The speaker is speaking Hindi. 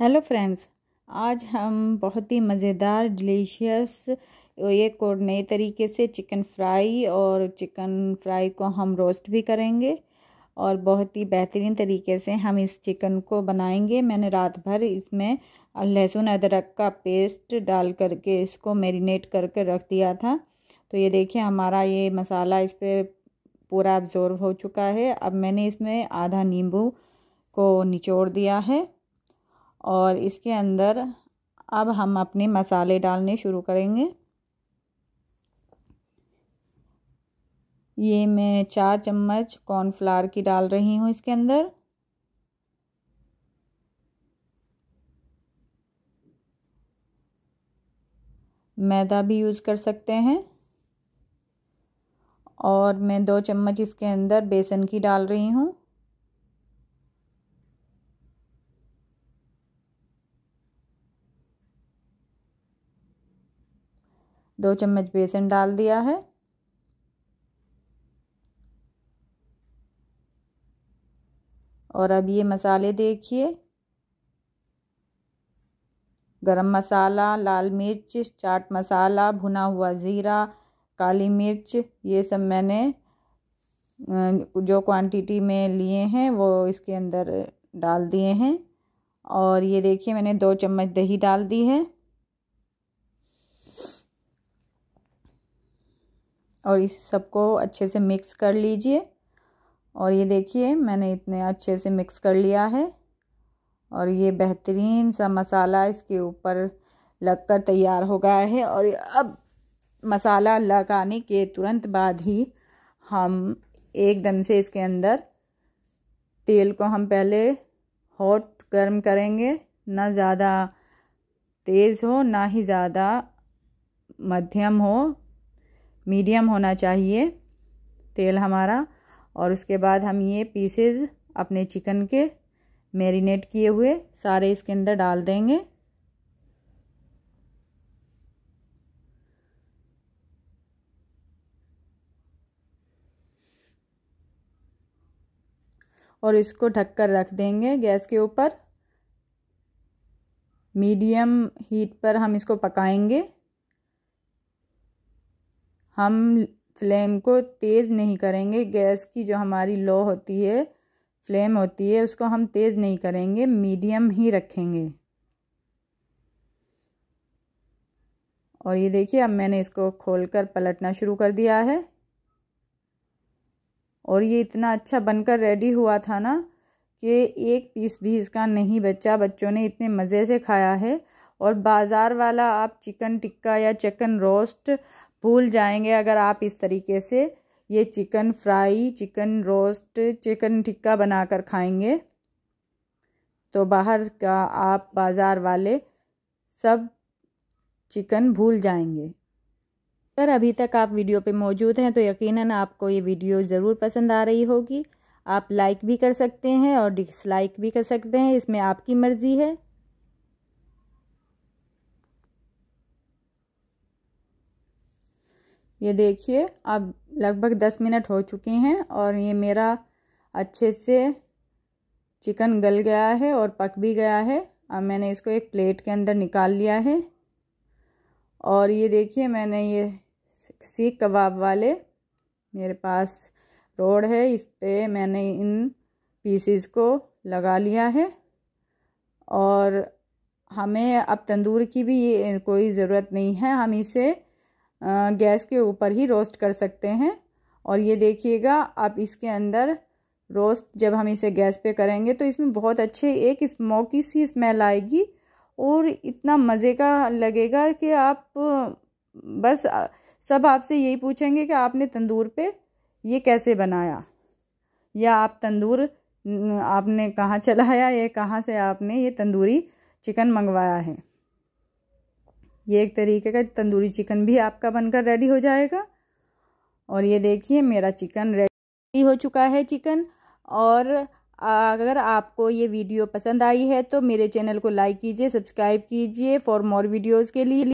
हेलो फ्रेंड्स आज हम बहुत ही मज़ेदार डिलीशियस एक और नए तरीके से चिकन फ्राई और चिकन फ्राई को हम रोस्ट भी करेंगे और बहुत ही बेहतरीन तरीके से हम इस चिकन को बनाएंगे मैंने रात भर इसमें लहसुन अदरक का पेस्ट डाल करके इसको मैरिनेट करके रख दिया था तो ये देखिए हमारा ये मसाला इस पर पूरा एब्ज़ॉर्व हो चुका है अब मैंने इसमें आधा नींबू को निचोड़ दिया है और इसके अंदर अब हम अपने मसाले डालने शुरू करेंगे ये मैं चार चम्मच कॉर्नफ्लावर की डाल रही हूँ इसके अंदर मैदा भी यूज़ कर सकते हैं और मैं दो चम्मच इसके अंदर बेसन की डाल रही हूँ दो चम्मच बेसन डाल दिया है और अब ये मसाले देखिए गरम मसाला लाल मिर्च चाट मसाला भुना हुआ ज़ीरा काली मिर्च ये सब मैंने जो क्वांटिटी में लिए हैं वो इसके अंदर डाल दिए हैं और ये देखिए मैंने दो चम्मच दही डाल दी है और इस सबको अच्छे से मिक्स कर लीजिए और ये देखिए मैंने इतने अच्छे से मिक्स कर लिया है और ये बेहतरीन सा मसाला इसके ऊपर लग कर तैयार हो गया है और अब मसाला लगाने के तुरंत बाद ही हम एकदम से इसके अंदर तेल को हम पहले हॉट गर्म करेंगे ना ज़्यादा तेज़ हो ना ही ज़्यादा मध्यम हो मीडियम होना चाहिए तेल हमारा और उसके बाद हम ये पीसेज अपने चिकन के मैरिनेट किए हुए सारे इसके अंदर डाल देंगे और इसको ढककर रख देंगे गैस के ऊपर मीडियम हीट पर हम इसको पकाएंगे हम फ्लेम को तेज़ नहीं करेंगे गैस की जो हमारी लो होती है फ्लेम होती है उसको हम तेज़ नहीं करेंगे मीडियम ही रखेंगे और ये देखिए अब मैंने इसको खोलकर पलटना शुरू कर दिया है और ये इतना अच्छा बनकर रेडी हुआ था ना कि एक पीस भी इसका नहीं बच्चा बच्चों ने इतने मज़े से खाया है और बाज़ार वाला आप चिकन टिक्का या चिकन रोस्ट भूल जाएंगे अगर आप इस तरीके से ये chicken fry chicken roast chicken tikka बनाकर खाएंगे तो बाहर का आप बाज़ार वाले सब चिकन भूल जाएंगे अगर अभी तक आप वीडियो पे मौजूद हैं तो यकीनन आपको ये वीडियो ज़रूर पसंद आ रही होगी आप लाइक भी कर सकते हैं और डिसलाइक भी कर सकते हैं इसमें आपकी मर्ज़ी है ये देखिए अब लगभग दस मिनट हो चुके हैं और ये मेरा अच्छे से चिकन गल गया है और पक भी गया है अब मैंने इसको एक प्लेट के अंदर निकाल लिया है और ये देखिए मैंने ये सीख कबाब वाले मेरे पास रोड है इस पे मैंने इन पीसीस को लगा लिया है और हमें अब तंदूर की भी ये कोई ज़रूरत नहीं है हम इसे गैस के ऊपर ही रोस्ट कर सकते हैं और ये देखिएगा आप इसके अंदर रोस्ट जब हम इसे गैस पे करेंगे तो इसमें बहुत अच्छे एक स्मोकी सी स्मेल आएगी और इतना मज़े का लगेगा कि आप बस सब आपसे यही पूछेंगे कि आपने तंदूर पे ये कैसे बनाया या आप तंदूर आपने कहाँ चलाया ये कहाँ से आपने ये तंदूरी चिकन मंगवाया है ये एक तरीके का तंदूरी चिकन भी आपका बनकर रेडी हो जाएगा और ये देखिए मेरा चिकन रेडी हो चुका है चिकन और अगर आपको ये वीडियो पसंद आई है तो मेरे चैनल को लाइक कीजिए सब्सक्राइब कीजिए फॉर मोर वीडियोज़ के लिए